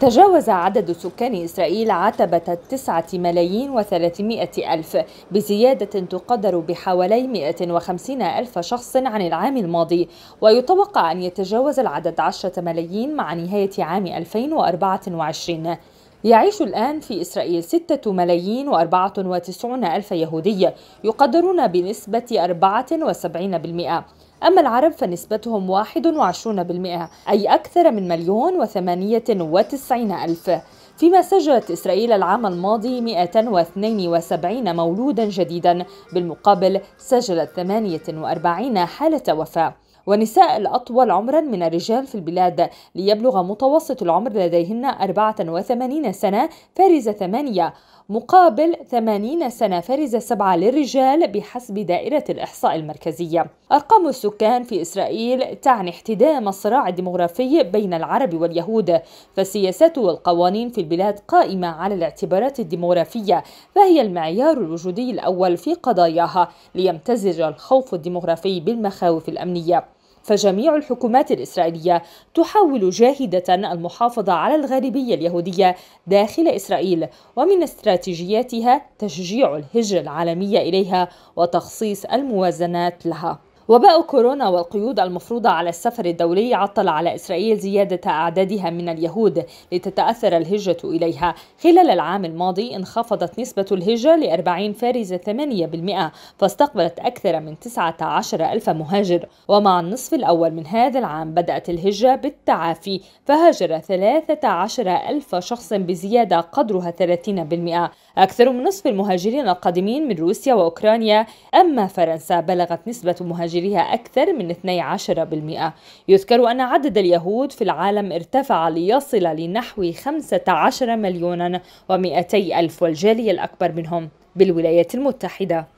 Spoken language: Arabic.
تجاوز عدد سكان إسرائيل عتبة التسعة ملايين وثلاثمائة ألف بزيادة تقدر بحوالي وخمسين ألف شخص عن العام الماضي ويتوقع أن يتجاوز العدد عشرة ملايين مع نهاية عام 2024 يعيش الآن في إسرائيل ستة ملايين وأربعة وتسعون ألف يهودي يقدرون بنسبة 74% أما العرب فنسبتهم 21% أي أكثر من مليون وثمانية وتسعين ألف فيما سجلت إسرائيل العام الماضي 172 مولودا جديدا بالمقابل سجلت 48 حالة وفاة والنساء الأطول عمرا من الرجال في البلاد ليبلغ متوسط العمر لديهن 84 سنة فارزة 8 مقابل 80 سنة فارزة 7 للرجال بحسب دائرة الإحصاء المركزية أرقام السكان في إسرائيل تعني احتدام الصراع الديمغرافي بين العرب واليهود فالسياسات والقوانين في البلاد قائمة على الاعتبارات الديموغرافية فهي المعيار الوجودي الأول في قضاياها ليمتزج الخوف الديموغرافي بالمخاوف الأمنية فجميع الحكومات الإسرائيلية تحاول جاهدة المحافظة على الغالبية اليهودية داخل إسرائيل ومن استراتيجياتها تشجيع الهجرة العالمية إليها وتخصيص الموازنات لها وباء كورونا والقيود المفروضة على السفر الدولي عطل على إسرائيل زيادة أعدادها من اليهود لتتأثر الهجرة إليها خلال العام الماضي انخفضت نسبة الهجرة لأربعين فارزة 8% فاستقبلت أكثر من 19 ألف مهاجر ومع النصف الأول من هذا العام بدأت الهجرة بالتعافي فهاجر 13 ألف شخص بزيادة قدرها 30% أكثر من نصف المهاجرين القادمين من روسيا وأوكرانيا أما فرنسا بلغت نسبة مهاجرين مهاجريها أكثر من 12%. يذكر أن عدد اليهود في العالم ارتفع ليصل لنحو 15 مليون و200 ألف والجالية الأكبر منهم بالولايات المتحدة